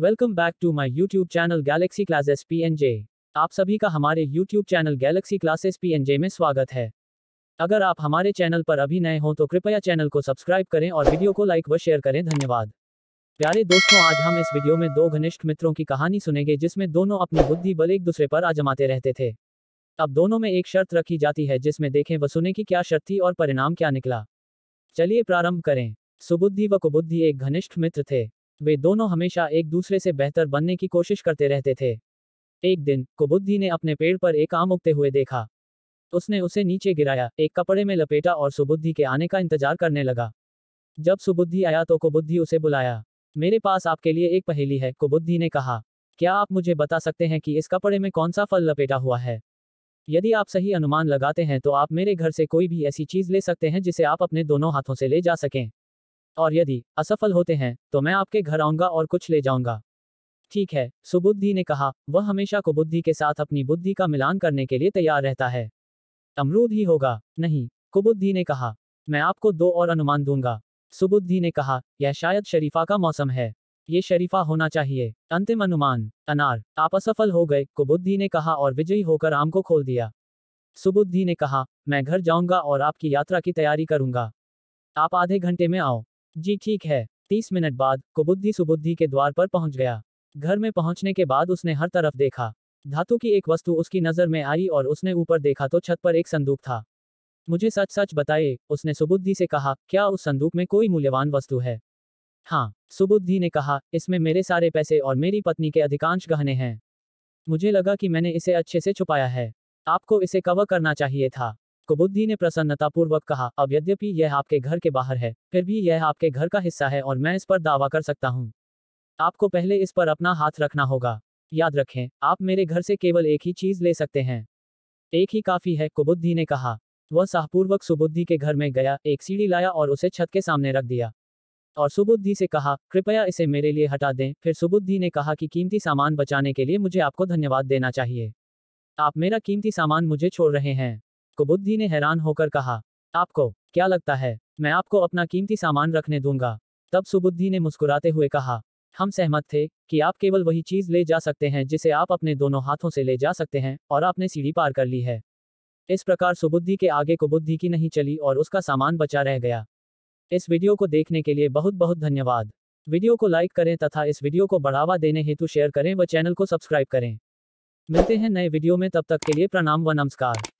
welcome back to my YouTube channel galaxy classes PNJ आप सभी का हमारे YouTube channel galaxy classes PNJ में स्वागत है अगर आप हमारे चैनल पर अभी नए हों तो कृपया चैनल को सब्सक्राइब करें और वीडियो को लाइक व शेयर करें धन्यवाद प्यारे दोस्तों आज हम इस वीडियो में दो घनिष्ठ मित्रों की कहानी सुनेंगे जिसमें दोनों अपनी बुद्धि बल एक दूसरे पर आजमाते रहते थे अब दोनों में एक शर्त रखी जाती है जिसमें देखें व सुने की क्या शर्त थी और परिणाम क्या निकला चलिए प्रारंभ करें सुबुद्धि व कुबुद्धि एक घनिष्ठ मित्र थे वे दोनों हमेशा एक दूसरे से बेहतर बनने की कोशिश करते रहते थे एक दिन कुबुद्धि ने अपने पेड़ पर एक आम उगते हुए देखा उसने उसे नीचे गिराया एक कपड़े में लपेटा और सुबुद्धि के आने का इंतजार करने लगा जब सुबुद्धि आया तो कुबुद्धि उसे बुलाया मेरे पास आपके लिए एक पहेली है कुबुद्धि ने कहा क्या आप मुझे बता सकते हैं कि इस कपड़े में कौन सा फल लपेटा हुआ है यदि आप सही अनुमान लगाते हैं तो आप मेरे घर से कोई भी ऐसी चीज ले सकते हैं जिसे आप अपने दोनों हाथों से ले जा सकें और यदि असफल होते हैं तो मैं आपके घर आऊंगा और कुछ ले जाऊंगा ठीक है सुबुद्धि ने कहा वह हमेशा कुबुद्धि के साथ अपनी बुद्धि का मिलान करने के लिए तैयार रहता है अमरूद ही होगा नहीं कुबुद्धि ने कहा मैं आपको दो और अनुमान दूंगा सुबुद्धि ने कहा यह शायद शरीफा का मौसम है ये शरीफा होना चाहिए अंतिम अनुमान अनार आप असफल हो गए कुबुद्धि ने कहा और विजयी होकर आम को खोल दिया सुबुद्धि ने कहा मैं घर जाऊंगा और आपकी यात्रा की तैयारी करूंगा आप आधे घंटे में आओ जी ठीक है तीस मिनट बाद कुबुद्धि सुबुद्धि के द्वार पर पहुंच गया घर में पहुंचने के बाद उसने हर तरफ देखा धातु की एक वस्तु उसकी नजर में आई और उसने ऊपर देखा तो छत पर एक संदूक था मुझे सच सच बताए उसने सुबुद्धि से कहा क्या उस संदूक में कोई मूल्यवान वस्तु है हाँ सुबुद्धि ने कहा इसमें मेरे सारे पैसे और मेरी पत्नी के अधिकांश गहने हैं मुझे लगा कि मैंने इसे अच्छे से छुपाया है आपको इसे कवर करना चाहिए था कुबुद्धि ने प्रसन्नता पूर्वक कहा अब यद्यपि यह आपके घर के बाहर है फिर भी यह आपके घर का हिस्सा है और मैं इस पर दावा कर सकता हूँ आपको पहले इस पर अपना हाथ रखना होगा याद रखें आप मेरे घर से केवल एक ही चीज ले सकते हैं एक ही काफी है कुबुद्धि ने कहा वह साहपूर्वक सुबुद्धि के घर में गया एक सीढ़ी लाया और उसे छत के सामने रख दिया और सुबुद्धि से कहा कृपया इसे मेरे लिए हटा दें फिर सुबुद्धि ने कहा कि कीमती सामान बचाने के लिए मुझे आपको धन्यवाद देना चाहिए आप मेरा कीमती सामान मुझे छोड़ रहे हैं कुबुद्धि ने हैरान होकर कहा आपको क्या लगता है मैं आपको अपना कीमती सामान रखने दूंगा तब सुबुद्धि ने मुस्कुराते हुए कहा हम सहमत थे कि आप केवल वही चीज ले जा सकते हैं जिसे आप अपने दोनों हाथों से ले जा सकते हैं और आपने सीढ़ी पार कर ली है इस प्रकार सुबुद्धि के आगे कुबुद्धि की नहीं चली और उसका सामान बचा रह गया इस वीडियो को देखने के लिए बहुत बहुत धन्यवाद वीडियो को लाइक करें तथा इस वीडियो को बढ़ावा देने हेतु शेयर करें व चैनल को सब्सक्राइब करें मिलते हैं नए वीडियो में तब तक के लिए प्रणाम व नमस्कार